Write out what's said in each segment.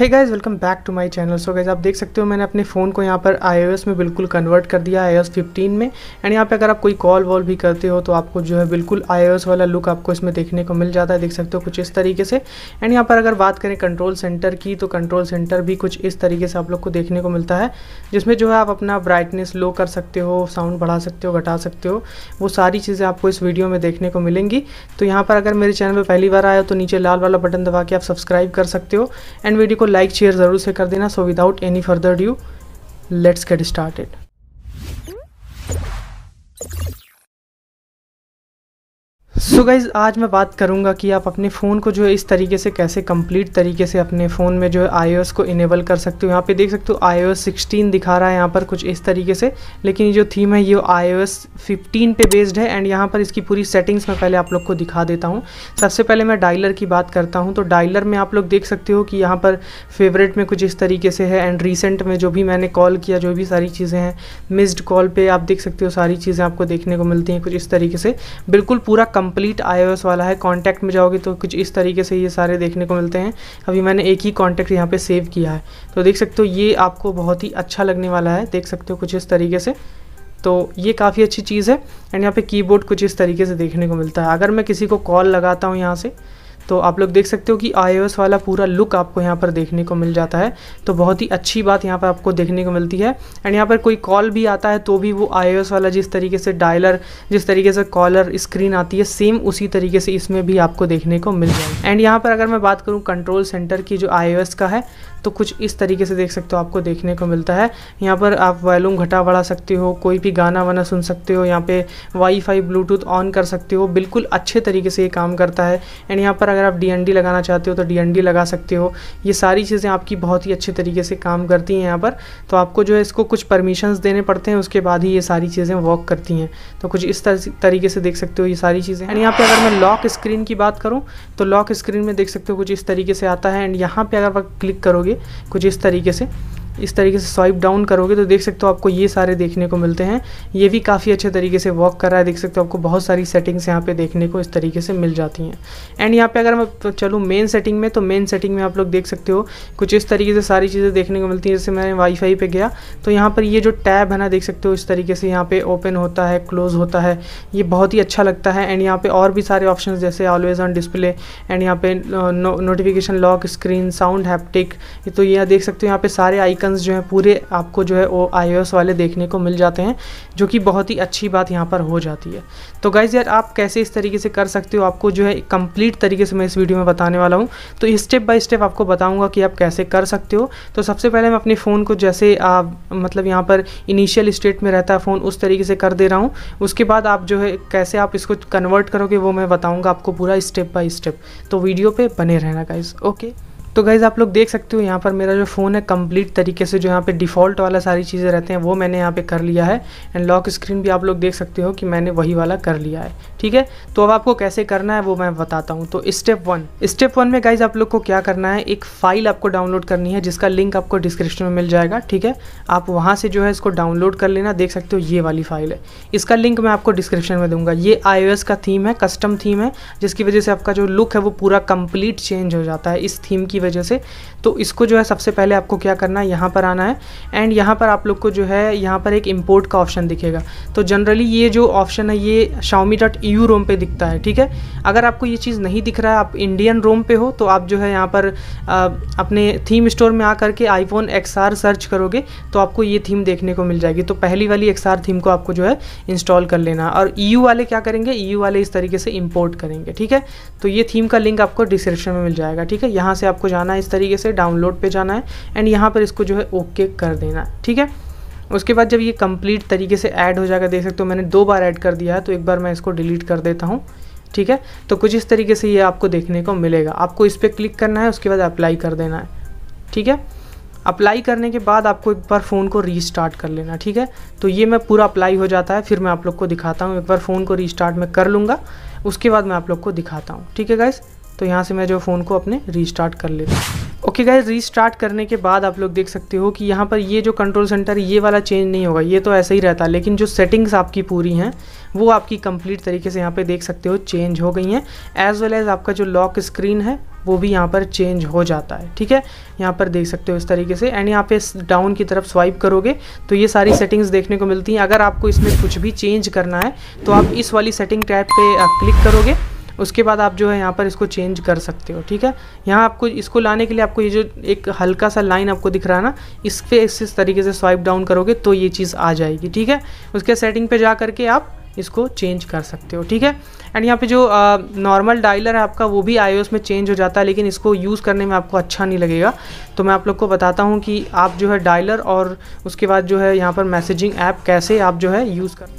है guys welcome back to my channel so guys आप देख सकते हो मैंने अपने फ़ोन को यहाँ पर आईओएस में बिल्कुल कन्वर्ट कर दिया ओ आईओएस 15 में एंड यहाँ पे अगर आप कोई कॉल वॉल भी करते हो तो आपको जो है बिल्कुल आईओएस वाला लुक आपको इसमें देखने को मिल जाता है देख सकते हो कुछ इस तरीके से एंड यहाँ पर अगर बात करें कंट्रोल सेंटर की तो कंट्रोल सेंटर भी कुछ इस तरीके से आप लोग को देखने को मिलता है जिसमें जो है आप अपना ब्राइटनेस लो कर सकते हो साउंड बढ़ा सकते हो घटा सकते हो वो सारी चीज़ें आपको इस वीडियो में देखने को मिलेंगी तो यहाँ पर अगर मेरे चैनल पर पहली बार आया तो नीचे लाल वाला बटन दबा के आप सब्सक्राइब कर सकते हो एंड वीडियो को लाइक शेयर ज़रूर से कर देना so without any further due let's get started so so guys आज मैं बात करूंगा कि आप अपने फ़ोन को जो है इस तरीके से कैसे कंप्लीट तरीके से अपने फ़ोन में जो है आई को इनेबल कर सकते हो यहाँ पे देख सकते हो आईओएस सिक्सटीन दिखा रहा है यहाँ पर कुछ इस तरीके से लेकिन ये जो थीम है ये आई ओ फिफ्टीन पे बेस्ड है एंड यहाँ पर इसकी पूरी सेटिंग्स मैं पहले आप लोग को दिखा देता हूँ सबसे पहले मैं डायलर की बात करता हूँ तो डायलर में आप लोग देख सकते हो कि यहाँ पर फेवरेट में कुछ इस तरीके से है एंड रिसेंट में जो भी मैंने कॉल किया जो भी सारी चीज़ें हैं मिस्ड कॉल पर आप देख सकते हो सारी चीज़ें आपको देखने को मिलती हैं कुछ इस तरीके से बिल्कुल पूरा कम कंप्लीट आईओएस वाला है कॉन्टैक्ट में जाओगे तो कुछ इस तरीके से ये सारे देखने को मिलते हैं अभी मैंने एक ही कॉन्टैक्ट यहाँ पे सेव किया है तो देख सकते हो ये आपको बहुत ही अच्छा लगने वाला है देख सकते हो कुछ इस तरीके से तो ये काफ़ी अच्छी चीज़ है एंड यहाँ पे कीबोर्ड कुछ इस तरीके से देखने को मिलता है अगर मैं किसी को कॉल लगाता हूँ यहाँ से तो आप लोग देख सकते हो कि आई वाला पूरा लुक आपको यहाँ पर देखने को मिल जाता है तो बहुत ही अच्छी बात यहाँ पर आपको देखने को मिलती है एंड यहाँ पर कोई कॉल भी आता है तो भी वो आई वाला जिस तरीके से डायलर जिस तरीके से कॉलर स्क्रीन आती है सेम उसी तरीके से इसमें भी आपको देखने को मिल जाए एंड यहाँ पर अगर मैं बात करूँ कंट्रोल सेंटर की जो आई का है तो कुछ इस तरीके से देख सकते हो आपको देखने को मिलता है यहाँ पर आप वॉल्यूम घटा बढ़ा सकते हो कोई भी गाना वाना सुन सकते हो यहाँ पे वाईफाई ब्लूटूथ ऑन कर सकते हो बिल्कुल अच्छे तरीके से ये काम करता है एंड यहाँ पर अगर आप डी लगाना चाहते हो तो डी लगा सकते हो ये सारी चीज़ें आपकी बहुत ही अच्छे तरीके से काम करती हैं यहाँ पर तो आपको जो है इसको कुछ परमिशंस देने पड़ते हैं उसके बाद ही ये सारी चीज़ें वर्क करती हैं तो कुछ इस तरीके से देख सकते हो ये सारी चीज़ें एंड यहाँ पर अगर मैं लॉक स्क्रीन की बात करूँ तो लॉक स्क्रीन में देख सकते हो कुछ इस तरीके से आता है एंड यहाँ पर अगर आप क्लिक करोगे कुछ इस तरीके से इस तरीके से स्वाइप डाउन करोगे तो देख सकते हो आपको ये सारे देखने को मिलते हैं ये भी काफ़ी अच्छे तरीके से वर्क कर रहा है देख सकते हो आपको बहुत सारी सेटिंग्स यहाँ पे देखने को इस तरीके से मिल जाती हैं एंड यहाँ पे अगर मैं चलूँ मेन सेटिंग में तो मेन सेटिंग में आप लोग देख सकते हो कुछ इस तरीके से सारी चीज़ें देखने को मिलती हैं जैसे मैंने वाईफाई पर गया तो यहाँ पर ये जो टैब है ना देख सकते हो इस तरीके से यहाँ पे ओपन होता है क्लोज होता है ये बहुत ही अच्छा लगता है एंड यहाँ पर और भी सारे ऑप्शन जैसे ऑलवेज ऑन डिस्प्ले एंड यहाँ पे notification lock screen sound haptic तो यह देख सकते हो यहाँ पर सारे आइकन एप्लीकेशंस जो हैं पूरे आपको जो है वो आई वाले देखने को मिल जाते हैं जो कि बहुत ही अच्छी बात यहाँ पर हो जाती है तो गाइज़ यार आप कैसे इस तरीके से कर सकते हो आपको जो है कंप्लीट तरीके से मैं इस वीडियो में बताने वाला हूँ तो स्टेप बाय स्टेप आपको बताऊँगा कि आप कैसे कर सकते हो तो सबसे पहले मैं अपने फ़ोन को जैसे आप मतलब यहाँ पर इनिशियल स्टेट में रहता है फ़ोन उस तरीके से कर दे रहा हूँ उसके बाद आप जो है कैसे आप इसको कन्वर्ट करोगे वो मैं बताऊँगा आपको पूरा स्टेप बाय स्टेप तो वीडियो पर बने रहना गाइज़ ओके तो गाइज़ आप लोग देख सकते हो यहाँ पर मेरा जो फ़ोन है कंप्लीट तरीके से जो यहाँ पे डिफ़ॉल्ट वाला सारी चीज़ें रहते हैं वो मैंने यहाँ पे कर लिया है एंड लॉक स्क्रीन भी आप लोग देख सकते हो कि मैंने वही वाला कर लिया है ठीक है तो अब आपको कैसे करना है वो मैं बताता हूँ तो स्टेप वन स्टेप वन में गाइज आप लोग को क्या करना है एक फाइल आपको डाउनलोड करनी है जिसका लिंक आपको डिस्क्रिप्शन में मिल जाएगा ठीक है आप वहाँ से जो है इसको डाउनलोड कर लेना देख सकते हो ये वाली फाइल है इसका लिंक मैं आपको डिस्क्रिप्शन में दूंगा ये आई का थीम है कस्टम थीम है जिसकी वजह से आपका जो लुक है वो पूरा कंप्लीट चेंज हो जाता है इस थीम की वजह से तो इसको जो है सबसे पहले आपको क्या करना है यहाँ पर आना है एंड यहाँ पर आप लोग को जो है यहाँ पर एक इम्पोर्ट का ऑप्शन दिखेगा तो जनरली ये जो ऑप्शन है ये शाओमी डॉट ईयू रोम पे दिखता है ठीक है अगर आपको ये चीज़ नहीं दिख रहा है आप इंडियन रोम पे हो तो आप जो है यहाँ पर आ, अपने थीम स्टोर में आकर के आईफोन एक्स सर्च करोगे तो आपको ये थीम देखने को मिल जाएगी तो पहली वाली एक्स थीम को आपको जो है इंस्टॉल कर लेना और ई वाले क्या करेंगे ई वाले इस तरीके से इम्पोर्ट करेंगे ठीक है तो ये थीम का लिंक आपको डिस्क्रिप्शन में मिल जाएगा ठीक है यहाँ से आपको जाना है इस तरीके से डाउनलोड पर जाना है एंड यहाँ पर इसको जो है ओके कर देना ठीक है उसके बाद जब ये कंप्लीट तरीके से ऐड हो जाएगा देख सकते हो मैंने दो बार ऐड कर दिया है तो एक बार मैं इसको डिलीट कर देता हूँ ठीक है तो कुछ इस तरीके से ये आपको देखने को मिलेगा आपको इस पर क्लिक करना है उसके बाद अप्लाई कर देना है ठीक है अप्लाई करने के बाद आपको एक बार फ़ोन को रीस्टार्ट कर लेना ठीक है तो ये मैं पूरा अप्लाई हो जाता है फिर मैं आप लोग को दिखाता हूँ एक बार फ़ोन को रीस्टार्ट मैं कर लूँगा उसके बाद मैं आप लोग को दिखाता हूँ ठीक है गाइस तो यहाँ से मैं जो फ़ोन को अपने रीस्टार्ट कर लेता हूँ ओके गाइज रीस्टार्ट करने के बाद आप लोग देख सकते हो कि यहाँ पर ये जो कंट्रोल सेंटर ये वाला चेंज नहीं होगा ये तो ऐसे ही रहता है लेकिन जो सेटिंग्स आपकी पूरी हैं वो आपकी कंप्लीट तरीके से यहाँ पे देख सकते हो चेंज हो गई हैं एज वेल एज़ आपका जो लॉक स्क्रीन है वो भी यहाँ पर चेंज हो जाता है ठीक है यहाँ पर देख सकते हो इस तरीके से एंड यहाँ पे डाउन की तरफ स्वाइप करोगे तो ये सारी सेटिंग्स देखने को मिलती हैं अगर आपको इसमें कुछ भी चेंज करना है तो आप इस वाली सेटिंग टैब पर क्लिक करोगे उसके बाद आप जो है यहाँ पर इसको चेंज कर सकते हो ठीक है यहाँ आपको इसको लाने के लिए आपको ये जो एक हल्का सा लाइन आपको दिख रहा है ना इस पर इस तरीके से स्वाइप डाउन करोगे तो ये चीज़ आ जाएगी ठीक है उसके सेटिंग पर जा करके आप इसको चेंज कर सकते हो ठीक है एंड यहाँ पे जो नॉर्मल डायलर है आपका वो भी आई में चेंज हो जाता है लेकिन इसको यूज़ करने में आपको अच्छा नहीं लगेगा तो मैं आप लोग को बताता हूँ कि आप जो है डायलर और उसके बाद जो है यहाँ पर मैसेजिंग ऐप कैसे आप जो है यूज़ कर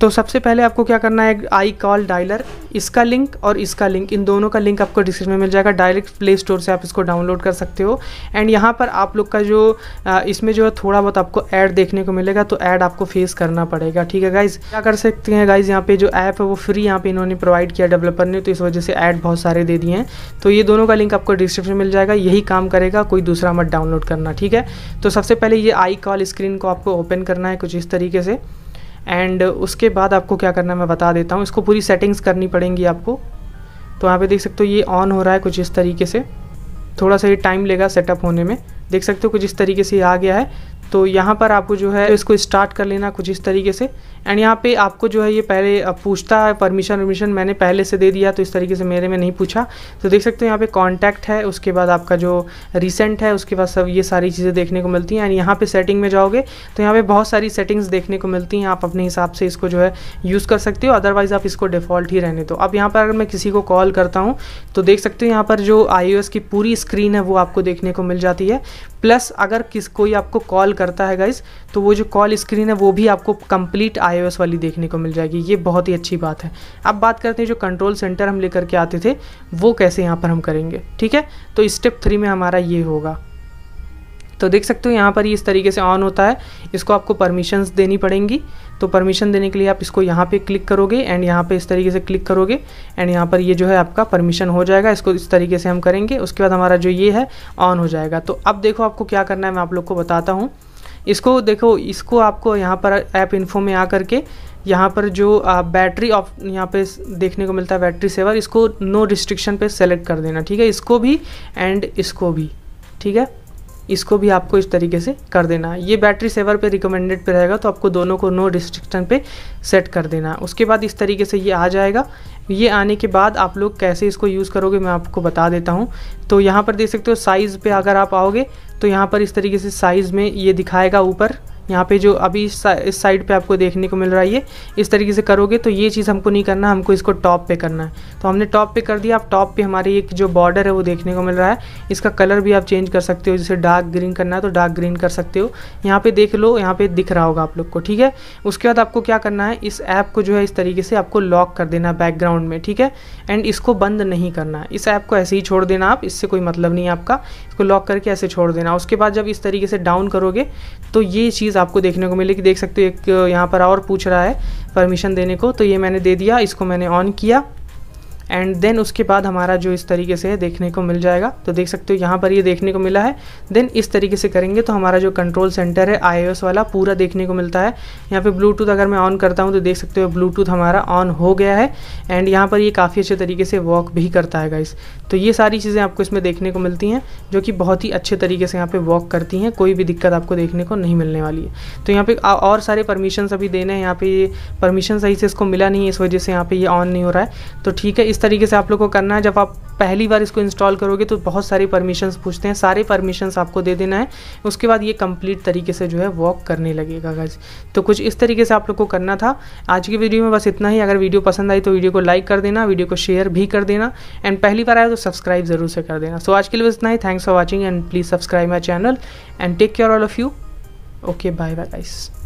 तो सबसे पहले आपको क्या करना है आई कॉल डायलर इसका लिंक और इसका लिंक इन दोनों का लिंक आपको डिस्क्रिप्शन में मिल जाएगा डायरेक्ट प्ले स्टोर से आप इसको डाउनलोड कर सकते हो एंड यहाँ पर आप लोग का जो इसमें जो है थोड़ा बहुत आपको ऐड देखने को मिलेगा तो ऐड आपको फेस करना पड़ेगा ठीक है गाइज क्या कर सकते हैं गाइज यहाँ पे जो ऐप है वो फ्री यहाँ पे इन्होंने प्रोवाइड किया डेवलपर ने तो इस वजह से ऐड बहुत सारे दे दिए हैं तो ये दोनों का लिंक आपको डिस्क्रिप्शन मिल जाएगा यही काम करेगा कोई दूसरा मत डाउनलोड करना ठीक है तो सबसे पहले ये आई कॉल स्क्रीन को आपको ओपन करना है कुछ इस तरीके से एंड उसके बाद आपको क्या करना है मैं बता देता हूँ इसको पूरी सेटिंग्स करनी पड़ेंगी आपको तो यहाँ पे देख सकते हो ये ऑन हो रहा है कुछ इस तरीके से थोड़ा सा ये टाइम लेगा सेटअप होने में देख सकते हो कुछ इस तरीके से आ गया है तो यहाँ पर आपको जो है इसको स्टार्ट कर लेना कुछ इस तरीके से एंड यहाँ पे आपको जो है ये पहले पूछता है परमिशन वर्मिशन मैंने पहले से दे दिया तो इस तरीके से मेरे में नहीं पूछा तो देख सकते हो यहाँ पे कांटेक्ट है उसके बाद आपका जो रिसेंट है उसके बाद सब ये सारी चीज़ें देखने को मिलती हैं एंड यहाँ पे सेटिंग में जाओगे तो यहाँ पे बहुत सारी सेटिंग्स देखने को मिलती हैं आप अपने हिसाब से इसको जो है यूज़ कर सकते हो अदरवाइज़ आप इसको डिफ़ॉल्ट ही रहने दो अब यहाँ पर अगर मैं किसी को कॉल करता हूँ तो देख सकते हो यहाँ पर जो आई की पूरी स्क्रीन है वो आपको देखने को मिल जाती है प्लस अगर किस कोई आपको कॉल करता है गाइज तो वो जो कॉल स्क्रीन है वो भी आपको कंप्लीट आईओएस वाली देखने को मिल जाएगी ये बहुत ही अच्छी बात है अब बात करते हैं जो कंट्रोल सेंटर हम लेकर के आते थे वो कैसे यहाँ पर हम करेंगे ठीक है तो स्टेप थ्री में हमारा ये होगा तो देख सकते हो यहाँ पर ये इस तरीके से ऑन होता है इसको आपको परमिशंस देनी पड़ेंगी तो परमिशन देने के लिए आप इसको यहाँ पे क्लिक करोगे एंड यहाँ पे इस तरीके से क्लिक करोगे एंड यहाँ पर ये जो है आपका परमिशन हो जाएगा इसको इस तरीके से हम करेंगे उसके बाद हमारा जो ये है ऑन हो जाएगा तो अब देखो आपको क्या करना है मैं आप लोग को बताता हूँ इसको देखो इसको आपको यहाँ पर ऐप इन्फो में आ करके यहाँ पर जो आप बैटरी ऑफ यहाँ पे देखने को मिलता है बैटरी सेवर इसको नो रिस्ट्रिक्शन पे सेलेक्ट कर देना ठीक है इसको भी एंड इसको भी ठीक है इसको भी आपको इस तरीके से कर देना है ये बैटरी सेवर पे रिकमेंडेड पे रहेगा तो आपको दोनों को नो रिस्ट्रिक्शन पे सेट कर देना है उसके बाद इस तरीके से ये आ जाएगा ये आने के बाद आप लोग कैसे इसको यूज़ करोगे मैं आपको बता देता हूँ तो यहाँ पर देख सकते हो साइज़ पे अगर आप आओगे तो यहाँ पर इस तरीके से साइज़ में ये दिखाएगा ऊपर यहाँ पे जो अभी इस साइड पे आपको देखने को मिल रहा है ये इस तरीके से करोगे तो ये चीज़ हमको नहीं करना हमको इसको टॉप पे करना है तो हमने टॉप पे कर दिया आप टॉप पे हमारी एक जो बॉर्डर है वो देखने को मिल रहा है इसका कलर भी आप चेंज कर सकते हो जैसे डार्क ग्रीन करना है तो डार्क ग्रीन कर सकते हो यहाँ पर देख लो यहाँ पर दिख रहा होगा आप लोग को ठीक है उसके बाद आपको क्या करना है इस ऐप को जो है इस तरीके से आपको लॉक कर देना है बैकग्राउंड में ठीक है एंड इसको बंद नहीं करना है इस ऐप को ऐसे ही छोड़ देना आप इससे कोई मतलब नहीं है आपका इसको लॉक करके ऐसे छोड़ देना उसके बाद जब इस तरीके से डाउन करोगे तो ये चीज़ आपको देखने को मिलेगी देख सकते हो एक यहाँ पर और पूछ रहा है परमिशन देने को तो ये मैंने दे दिया इसको मैंने ऑन किया एंड देन उसके बाद हमारा जो इस तरीके से देखने को मिल जाएगा तो देख सकते हो यहाँ पर ये देखने को मिला है देन इस तरीके से करेंगे तो हमारा जो कंट्रोल सेंटर है आई वाला पूरा देखने को मिलता है यहाँ पर ब्लूटूथ अगर मैं ऑन करता हूँ तो देख सकते हो ब्लूटूथ हमारा ऑन हो गया है एंड यहाँ पर ये काफ़ी अच्छे तरीके से वॉक भी करता है गाइस तो ये सारी चीज़ें आपको इसमें देखने को मिलती हैं जो कि बहुत ही अच्छे तरीके से यहाँ पर वॉक करती हैं कोई भी दिक्कत आपको देखने को नहीं मिलने वाली है तो यहाँ पर और सारे परमिशन अभी देने हैं यहाँ पर ये परमिशन सही से इसको मिला नहीं है इस वजह से यहाँ पर ये ऑन नहीं हो रहा है तो ठीक है इस तरीके से आप लोग को करना है जब आप पहली बार इसको इंस्टॉल करोगे तो बहुत सारे परमिशंस पूछते हैं सारे परमिशंस आपको दे देना है उसके बाद ये कंप्लीट तरीके से जो है वॉक करने लगेगा गाइज तो कुछ इस तरीके से आप लोग को करना था आज की वीडियो में बस इतना ही अगर वीडियो पसंद आई तो वीडियो को लाइक कर देना वीडियो को शेयर भी कर देना एंड पहली बार आया तो सब्सक्राइब जरूर से कर देना सो so, आज के लिए बस इतना ही thanks for watching and please subscribe my channel and take care all of you okay bye bye guys